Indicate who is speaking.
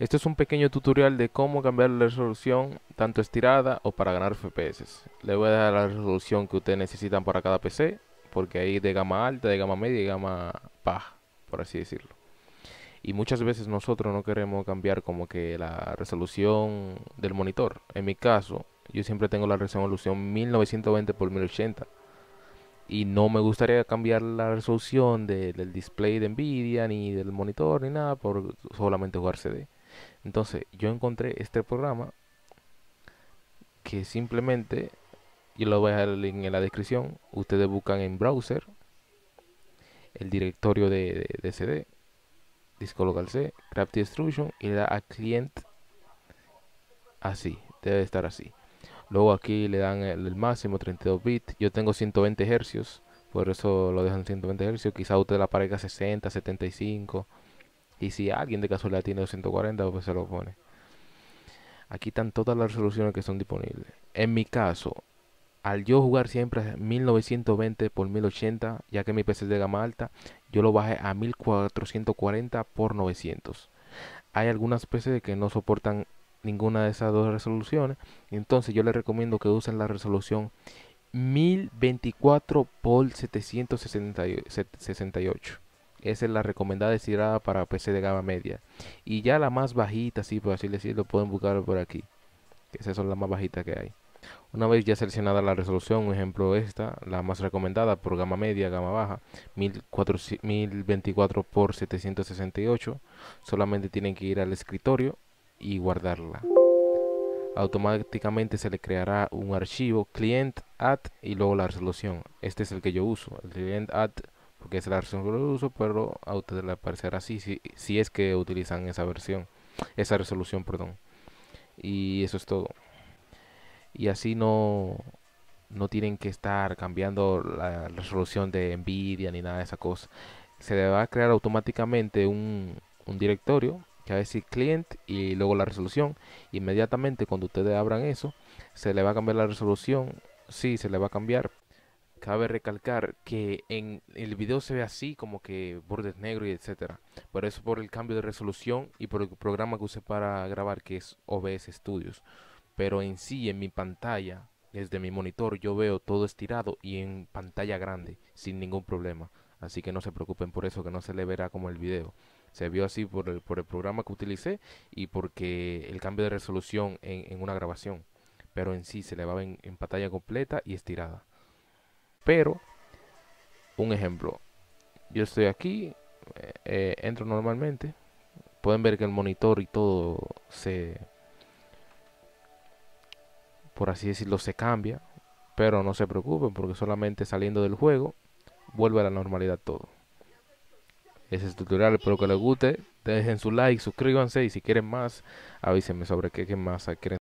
Speaker 1: Este es un pequeño tutorial de cómo cambiar la resolución tanto estirada o para ganar FPS. Le voy a dar la resolución que ustedes necesitan para cada PC, porque hay de gama alta, de gama media y gama baja, por así decirlo. Y muchas veces nosotros no queremos cambiar como que la resolución del monitor. En mi caso, yo siempre tengo la resolución 1920 x 1080 y no me gustaría cambiar la resolución del display de Nvidia ni del monitor ni nada por solamente jugar CD. Entonces yo encontré este programa que simplemente, yo lo voy a dejar en la descripción, ustedes buscan en browser el directorio de, de, disco local local C, Craft Destruction, y le da a client así, debe estar así. Luego aquí le dan el, máximo 32 bits, yo tengo 120 hercios por eso lo dejan 120 hercios, Quizá usted la pareja 60, 75 y si alguien de casualidad tiene 240, pues se lo pone. Aquí están todas las resoluciones que son disponibles. En mi caso, al yo jugar siempre 1920 por 1080, ya que mi PC es de gama alta, yo lo bajé a 1440 por 900. Hay algunas PC que no soportan ninguna de esas dos resoluciones, entonces yo les recomiendo que usen la resolución 1024 por 768. Esa es la recomendada estirada para PC de gama media. Y ya la más bajita, sí, por así decirlo, pueden buscar por aquí. Esas son las más bajitas que hay. Una vez ya seleccionada la resolución, un ejemplo esta, la más recomendada por gama media, gama baja, 1024 x 768, solamente tienen que ir al escritorio y guardarla. Automáticamente se le creará un archivo client add y luego la resolución. Este es el que yo uso, el client que es la versión que lo uso, pero a ustedes les parecerá así si, si es que utilizan esa versión, esa resolución, perdón. Y eso es todo. Y así no, no tienen que estar cambiando la resolución de Nvidia ni nada de esa cosa. Se le va a crear automáticamente un, un directorio que va a decir client y luego la resolución. Inmediatamente cuando ustedes abran eso, se le va a cambiar la resolución. si se le va a cambiar, Cabe recalcar que en el video se ve así como que bordes negros y etcétera, pero eso por el cambio de resolución y por el programa que usé para grabar que es OBS Studios. Pero en sí, en mi pantalla, desde mi monitor, yo veo todo estirado y en pantalla grande, sin ningún problema. Así que no se preocupen por eso, que no se le verá como el video. Se vio así por el, por el programa que utilicé y porque el cambio de resolución en, una grabación. Pero en sí se le va en pantalla completa y estirada. Pero, un ejemplo, yo estoy aquí, eh, eh, entro normalmente, pueden ver que el monitor y todo se, por así decirlo, se cambia, pero no se preocupen porque solamente saliendo del juego vuelve a la normalidad todo. Ese es el tutorial, espero que les guste. Dejen su like, suscríbanse y si quieren más, avísenme sobre qué, qué más quieren.